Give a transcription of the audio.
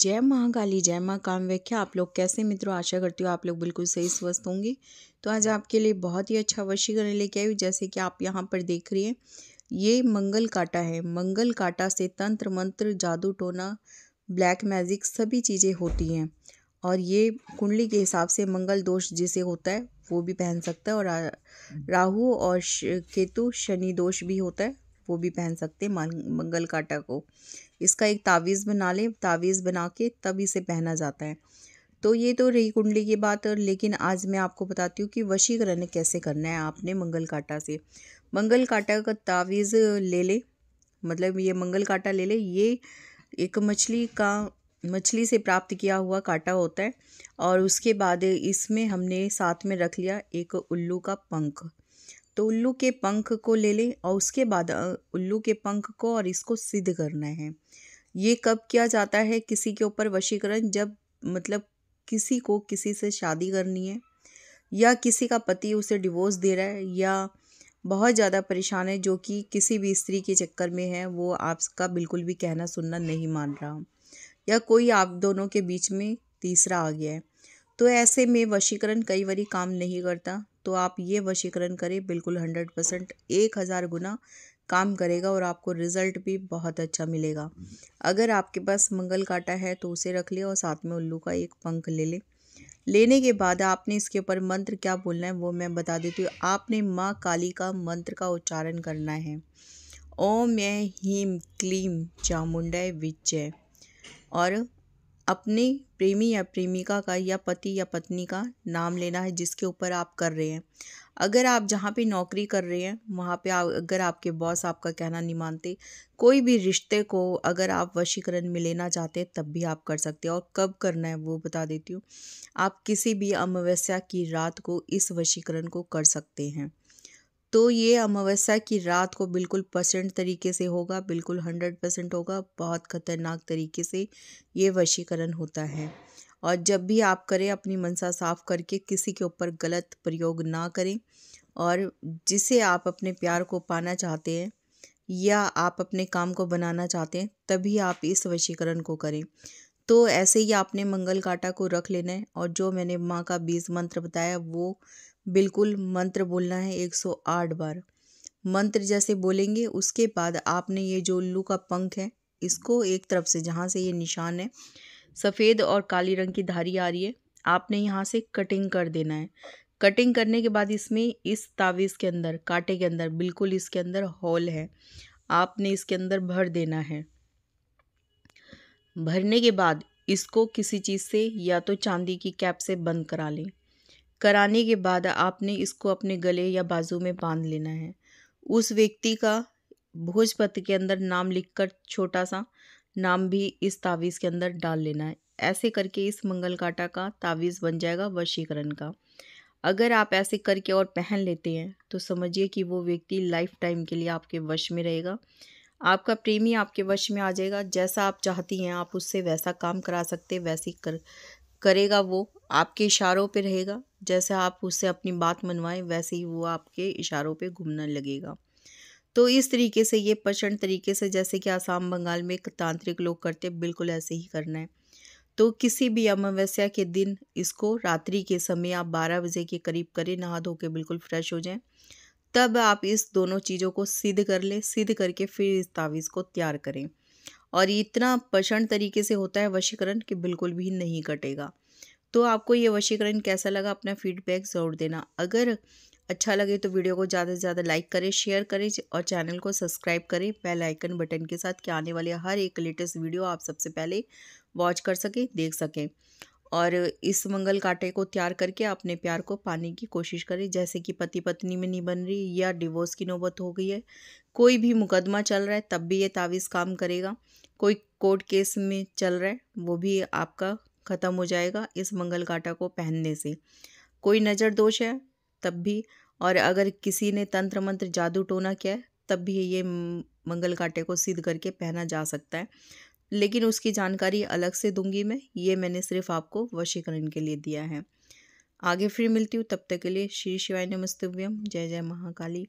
जय महाकाली जय माँ व्याख्या आप लोग कैसे मित्रों आशा करती हूँ आप लोग बिल्कुल सही स्वस्थ होंगे तो आज आपके लिए बहुत ही अच्छा वशीकरण लेके आई हूँ जैसे कि आप यहाँ पर देख रही हैं ये मंगल काटा है मंगल काटा से तंत्र मंत्र जादू टोना ब्लैक मैजिक सभी चीज़ें होती हैं और ये कुंडली के हिसाब से मंगल दोष जिसे होता है वो भी पहन सकता है और राहु और केतु शनि दोष भी होता है वो भी पहन सकते हैं मंगल काटा को इसका एक तावीज़ बना ले तावीज़ बना के तब इसे पहना जाता है तो ये तो रही कुंडली की बात और लेकिन आज मैं आपको बताती हूँ कि वशीकरण कैसे करना है आपने मंगल काटा से मंगल काटा का तावीज़ ले ले मतलब ये मंगल काटा ले ले ये एक मछली का मछली से प्राप्त किया हुआ काटा होता है और उसके बाद इसमें हमने साथ में रख लिया एक उल्लू का पंख तो उल्लू के पंख को ले लें और उसके बाद उल्लू के पंख को और इसको सिद्ध करना है ये कब किया जाता है किसी के ऊपर वशीकरण जब मतलब किसी को किसी से शादी करनी है या किसी का पति उसे डिवोर्स दे रहा है या बहुत ज़्यादा परेशान है जो कि किसी भी स्त्री के चक्कर में है वो आपका बिल्कुल भी कहना सुनना नहीं मान रहा या कोई आप दोनों के बीच में तीसरा आ गया है तो ऐसे में वशीकरण कई बार काम नहीं करता तो आप ये वशीकरण करें बिल्कुल हंड्रेड परसेंट एक हज़ार गुना काम करेगा और आपको रिज़ल्ट भी बहुत अच्छा मिलेगा अगर आपके पास मंगल काटा है तो उसे रख लें और साथ में उल्लू का एक पंख ले लें लेने के बाद आपने इसके ऊपर मंत्र क्या बोलना है वो मैं बता देती हूँ आपने माँ काली का मंत्र का उच्चारण करना है ओम ए हीम क्लीम चामुंडा विचय और अपने प्रेमी या प्रेमिका का या पति या पत्नी का नाम लेना है जिसके ऊपर आप कर रहे हैं अगर आप जहाँ पे नौकरी कर रहे हैं वहाँ पे आप अगर आपके बॉस आपका कहना नहीं मानते कोई भी रिश्ते को अगर आप वशीकरण में लेना चाहते हैं तब भी आप कर सकते हैं और कब करना है वो बता देती हूँ आप किसी भी अमावस्या की रात को इस वशीकरण को कर सकते हैं तो ये अमावस्या की रात को बिल्कुल परसेंट तरीके से होगा बिल्कुल हंड्रेड परसेंट होगा बहुत ख़तरनाक तरीके से ये वशीकरण होता है और जब भी आप करें अपनी मनसा साफ करके किसी के ऊपर गलत प्रयोग ना करें और जिसे आप अपने प्यार को पाना चाहते हैं या आप अपने काम को बनाना चाहते हैं तभी आप इस वशीकरण को करें तो ऐसे ही आपने मंगल काटा को रख लेना है और जो मैंने माँ का बीज मंत्र बताया वो बिल्कुल मंत्र बोलना है 108 बार मंत्र जैसे बोलेंगे उसके बाद आपने ये जो उल्लू का पंख है इसको एक तरफ से जहाँ से ये निशान है सफ़ेद और काली रंग की धारी आ रही है आपने यहाँ से कटिंग कर देना है कटिंग करने के बाद इसमें इस तावीज़ के अंदर कांटे के अंदर बिल्कुल इसके अंदर हॉल है आपने इसके अंदर भर देना है भरने के बाद इसको किसी चीज़ से या तो चांदी की कैप से बंद करा लें कराने के बाद आपने इसको अपने गले या बाजू में बांध लेना है उस व्यक्ति का भोजपत्र के अंदर नाम लिखकर छोटा सा नाम भी इस तावीज़ के अंदर डाल लेना है ऐसे करके इस मंगल काटा का तावीज़ बन जाएगा वशीकरण का अगर आप ऐसे करके और पहन लेते हैं तो समझिए कि वो व्यक्ति लाइफ टाइम के लिए आपके वश में रहेगा आपका प्रेमी आपके वश में आ जाएगा जैसा आप चाहती हैं आप उससे वैसा काम करा सकते वैसे कर करेगा वो आपके इशारों पे रहेगा जैसे आप उससे अपनी बात मनवाएं वैसे ही वो आपके इशारों पे घूमने लगेगा तो इस तरीके से ये प्रचंड तरीके से जैसे कि आसाम बंगाल में एक तांत्रिक लोग करते बिल्कुल ऐसे ही करना है तो किसी भी अमावस्या के दिन इसको रात्रि के समय आप 12 बजे के करीब करें नहा धो के बिल्कुल फ्रेश हो जाएं तब आप इस दोनों चीज़ों को सिद्ध कर लें सिद्ध करके फिर इस तावीज़ को तैयार करें और इतना प्रचंड तरीके से होता है वशीकरण कि बिल्कुल भी नहीं कटेगा तो आपको ये वशीकरण कैसा लगा अपना फीडबैक ज़रूर देना अगर अच्छा लगे तो वीडियो को ज़्यादा से ज़्यादा लाइक करें शेयर करें और चैनल को सब्सक्राइब करें बेल आइकन बटन के साथ कि आने वाले हर एक लेटेस्ट वीडियो आप सबसे पहले वॉच कर सकें देख सकें और इस मंगल कांटे को तैयार करके अपने प्यार को पाने की कोशिश करें जैसे कि पति पत्नी में नहीं बन रही या डिवोर्स की नौबत हो गई है कोई भी मुकदमा चल रहा है तब भी ये तावीज़ काम करेगा कोई कोर्ट केस में चल रहा है वो भी आपका ख़त्म हो जाएगा इस मंगल काटा को पहनने से कोई नज़र दोष है तब भी और अगर किसी ने तंत्र मंत्र जादू टोना किया है तब भी ये मंगल काटे को सिद्ध करके पहना जा सकता है लेकिन उसकी जानकारी अलग से दूंगी मैं ये मैंने सिर्फ आपको वशीकरण के लिए दिया है आगे फिर मिलती हूँ तब तक के लिए श्री शिवाय नमस्तव्यम जय जय महाकाली